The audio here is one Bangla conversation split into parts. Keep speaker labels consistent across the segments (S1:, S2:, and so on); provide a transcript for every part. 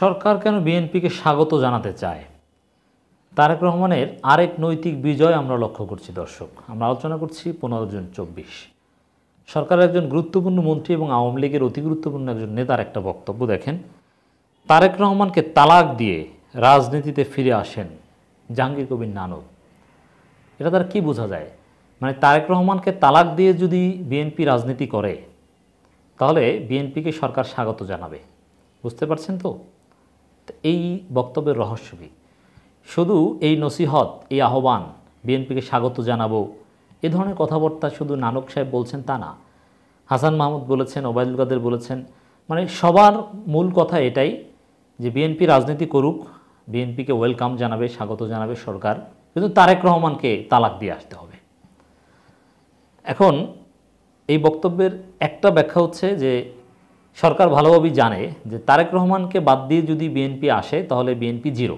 S1: সরকার কেন বিএনপিকে স্বাগত জানাতে চায় তারেক রহমানের আরেক নৈতিক বিজয় আমরা লক্ষ্য করছি দর্শক আমরা আলোচনা করছি পনেরো জুন চব্বিশ সরকারের একজন গুরুত্বপূর্ণ মন্ত্রী এবং আওয়ামী লীগের অতি গুরুত্বপূর্ণ একজন নেতার একটা বক্তব্য দেখেন তারেক রহমানকে তালাক দিয়ে রাজনীতিতে ফিরে আসেন জাহাঙ্গীর কবির নানক এটা তার কি বোঝা যায় মানে তারেক রহমানকে তালাক দিয়ে যদি বিএনপি রাজনীতি করে তাহলে বিএনপিকে সরকার স্বাগত জানাবে বুঝতে পারছেন তো এই বক্তব্যের রহস্য কী শুধু এই নসিহত এই আহ্বান বিএনপিকে স্বাগত জানাবো এ ধরনের কথাবার্তা শুধু নানক সাহেব বলছেন তা না হাসান মাহমুদ বলেছেন ওবায়দুল কাদের বলেছেন মানে সবার মূল কথা এটাই যে বিএনপি রাজনীতি করুক বিএনপিকে ওয়েলকাম জানাবে স্বাগত জানাবে সরকার কিন্তু তারেক রহমানকে তালাক দিয়ে আসতে হবে এখন এই বক্তব্যের একটা ব্যাখ্যা হচ্ছে যে সরকার ভালোভাবেই জানে যে তারেক রহমানকে বাদ দিয়ে যদি বিএনপি আসে তাহলে বিএনপি জিরো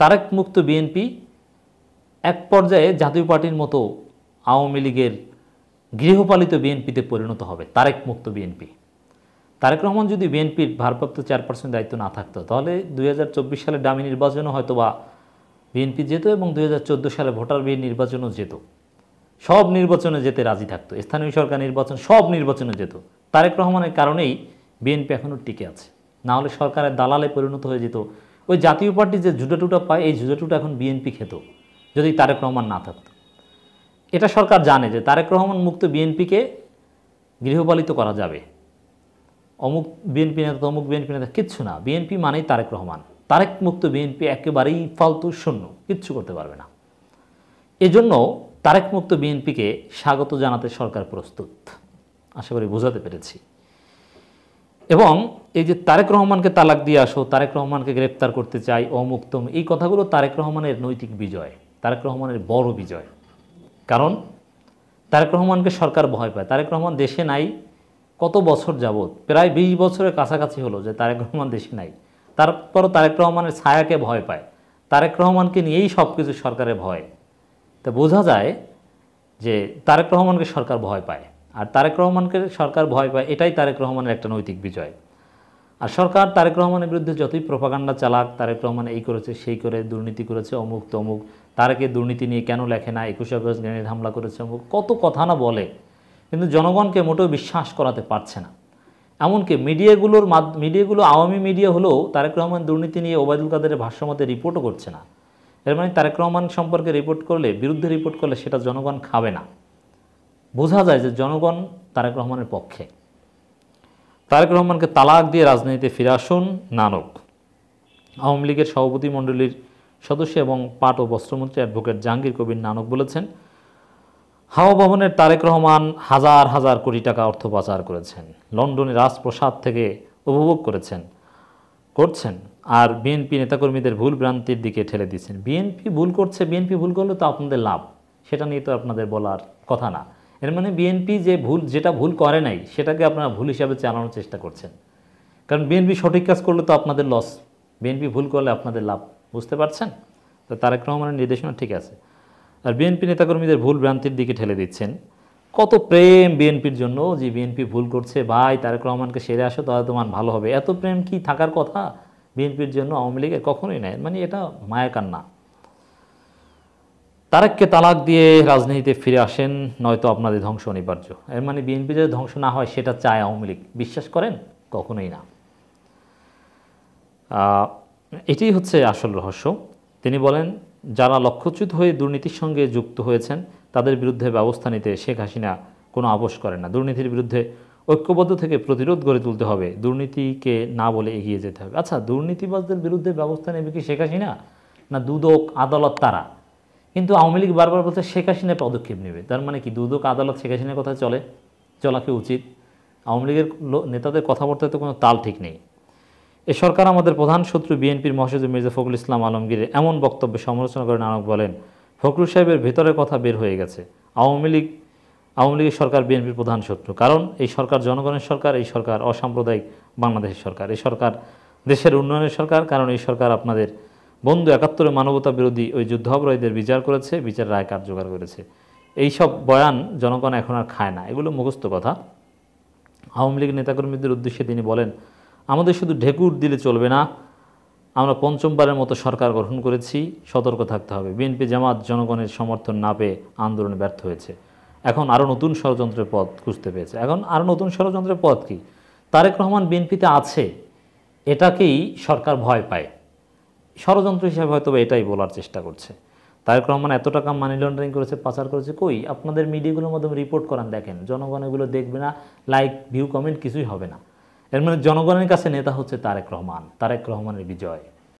S1: তারেক মুক্ত বিএনপি এক পর্যায়ে জাতীয় পার্টির মতো আওয়ামী লীগের গৃহপালিত বিএনপিতে পরিণত হবে তারেক মুক্ত বিএনপি তারেক রহমান যদি বিএনপির ভারপ্রাপ্ত চেয়ারপারসন দায়িত্ব না থাকতো তাহলে দুই সালে ডামি নির্বাচনও হয়তো বা বিএনপি যেত এবং দুই সালে ভোটার ভোটারবিহীন নির্বাচনও যেত সব নির্বাচনে যেতে রাজি থাকতো স্থানীয় সরকার নির্বাচন সব নির্বাচনে যেত তারেক রহমানের কারণেই বিএনপি এখনও টিকে আছে না হলে সরকারের দালালে পরিণত হয়ে যেত ওই জাতীয় পার্টি যে জুডাটুটা পায় এই জুডাটুটা এখন বিএনপি খেত যদি তারেক রহমান না থাকত এটা সরকার জানে যে তারেক রহমান মুক্ত বিএনপিকে গৃহপালিত করা যাবে অমুক বিএনপি নেতা অমুক বিএনপি নেতা কিচ্ছু না বিএনপি মানেই তারেক রহমান তারেক মুক্ত বিএনপি একেবারেই ফালতু শূন্য কিচ্ছু করতে পারবে না এজন্য তারেক মুক্ত বিএনপিকে স্বাগত জানাতে সরকার প্রস্তুত আশা করি বোঝাতে পেরেছি এবং এই যে তারেক রহমানকে তালাক দিয়ে আসো তারেক রহমানকে গ্রেপ্তার করতে চাই অমুক্তম এই কথাগুলো তারেক রহমানের নৈতিক বিজয় তারেক রহমানের বড় বিজয় কারণ তারেক রহমানকে সরকার ভয় পায় তারেক রহমান দেশে নাই কত বছর যাবৎ প্রায় বিশ বছরের কাছাকাছি হলো যে তারেক রহমান দেশে নাই তারপরও তারেক রহমানের ছায়াকে ভয় পায় তারেক রহমানকে নিয়েই সব কিছু সরকারের ভয় তা বোঝা যায় যে তারেক রহমানকে সরকার ভয় পায় আর তারেক রহমানকে সরকার ভয় পায় এটাই তারেক রহমানের একটা নৈতিক বিজয় আর সরকার তারেক রহমানের বিরুদ্ধে যতই প্রপাগান্ডা চালাক তারেক রহমান এই করেছে সেই করে দুর্নীতি করেছে অমুক তমুক তারেকে দুর্নীতি নিয়ে কেন লেখে না একুশে অগস্ট গ্রেনেড হামলা করেছে অমুক কত কথা না বলে কিন্তু জনগণকে মোটেও বিশ্বাস করাতে পারছে না এমনকি মিডিয়াগুলোর মিডিয়াগুলো আওয়ামী মিডিয়া হলেও তারেক রহমান দুর্নীতি নিয়ে ওবায়দুল কাদের ভাষ্যমতে রিপোর্টও করছে না এর মানে তারেক রহমান সম্পর্কে রিপোর্ট করলে বিরুদ্ধে রিপোর্ট করলে সেটা জনগণ খাবে না বোঝা যায় যে জনগণ তারেক রহমানের পক্ষে তারেক রহমানকে তালাক দিয়ে রাজনীতিতে ফিরে আসুন নানক আওয়ামী লীগের সভাপতি মণ্ডলীর সদস্য এবং পাট ও বস্ত্রমন্ত্রী অ্যাডভোকেট জাহাঙ্গীর কবির নানক বলেছেন হাওয়া ভবনের তারেক রহমান হাজার হাজার কোটি টাকা অর্থ পাচার করেছেন লন্ডনে রাজপ্রসাদ থেকে উপভোগ করেছেন করছেন আর বিএনপি নেতাকর্মীদের ভুল ভ্রান্তির দিকে ঠেলে দিচ্ছেন বিএনপি ভুল করছে বিএনপি ভুল করলে তো আপনাদের লাভ সেটা নিয়ে তো আপনাদের বলার কথা না এর মানে বিএনপি যে ভুল যেটা ভুল করে নাই সেটাকে আপনারা ভুল হিসাবে চালানোর চেষ্টা করছেন কারণ বিএনপি সঠিক কাজ করলে তো আপনাদের লস বিএনপি ভুল করলে আপনাদের লাভ বুঝতে পারছেন তো তারেক রহমানের নির্দেশনা ঠিক আছে আর বিএনপি নেতাকর্মীদের ভুল ভ্রান্তির দিকে ঠেলে দিচ্ছেন কত প্রেম বিএনপির জন্য যে বিএনপি ভুল করছে ভাই তারেক রহমানকে সেরে আসো তাহলে তোমার ভালো হবে এত প্রেম কি থাকার কথা বিএনপির জন্য আওয়ামী লীগের কখনোই নেয় মানে এটা মায়াকান্না তারেককে তালাক দিয়ে রাজনীতিতে ফিরে আসেন নয়তো আপনাদের ধ্বংস অনিবার্য এর মানে বিএনপি যদি ধ্বংস না হয় সেটা চায় আওয়ামী লীগ বিশ্বাস করেন কখনোই না এটি হচ্ছে আসল রহস্য তিনি বলেন যারা লক্ষ্যচ্যুত হয়ে দুর্নীতির সঙ্গে যুক্ত হয়েছেন তাদের বিরুদ্ধে ব্যবস্থা নিতে শেখ হাসিনা কোনো আপোষ করেন না দুর্নীতির বিরুদ্ধে ঐক্যবদ্ধ থেকে প্রতিরোধ গড়ে তুলতে হবে দুর্নীতিকে না বলে এগিয়ে যেতে হবে আচ্ছা দুর্নীতিবাজদের বিরুদ্ধে ব্যবস্থা নেবে কি শেখ হাসিনা না দুদক আদালত তারা কিন্তু আওয়ামী লীগ বারবার বলছে শেখ হাসিনা পদক্ষেপ নেবে তার মানে কি দুদক আদালত শেখ হাসিনার কথা চলে চলা কি উচিত আওয়ামী লীগের নেতাদের কথাবার্তায় তো কোনো তাল ঠিক নেই এ সরকার আমাদের প্রধান শত্রু বিএনপির মহাসচিব মির্জা ফখরুল ইসলাম আলমগীরের এমন বক্তব্যে সমালোচনা করে নানক বলেন ফখরুল সাহেবের ভেতরের কথা বের হয়ে গেছে আওয়ামী লীগ আওয়ামী লীগের সরকার বিএনপির প্রধান শত্রু কারণ এই সরকার জনগণের সরকার এই সরকার অসাম্প্রদায়িক বাংলাদেশের সরকার এই সরকার দেশের উন্নয়নের সরকার কারণ এই সরকার আপনাদের বন্ধু একাত্তরে মানবতা বিরোধী ওই অপরাধীদের বিচার করেছে বিচার রায় কার্যকর করেছে এই সব বয়ান জনগণ এখন আর খায় না এগুলো মুখস্থ কথা আওয়ামী লীগ নেতাকর্মীদের উদ্দেশ্যে তিনি বলেন আমাদের শুধু ঢেকুর দিলে চলবে না আমরা পঞ্চমবারের মতো সরকার গঠন করেছি সতর্ক থাকতে হবে বিএনপি জামাত জনগণের সমর্থন না পেয়ে আন্দোলনে ব্যর্থ হয়েছে এখন আরও নতুন ষড়যন্ত্রের পথ খুঁজতে পেয়েছে এখন আরও নতুন ষড়যন্ত্রের পথ কি তারেক রহমান বিএনপিতে আছে এটাকেই সরকার ভয় পায় ষড়যন্ত্র হিসাবে হয়তো এটাই বলার চেষ্টা করছে তারেক রহমান এত টাকা মানি লন্ডারিং করেছে পাচার করেছে কই আপনাদের মিডিয়াগুলোর মাধ্যমে রিপোর্ট করান দেখেন জনগণ এগুলো দেখবে না লাইক ভিউ কমেন্ট কিছুই হবে না এর মানে জনগণের কাছে নেতা হচ্ছে তারেক রহমান তারেক রহমানের বিজয়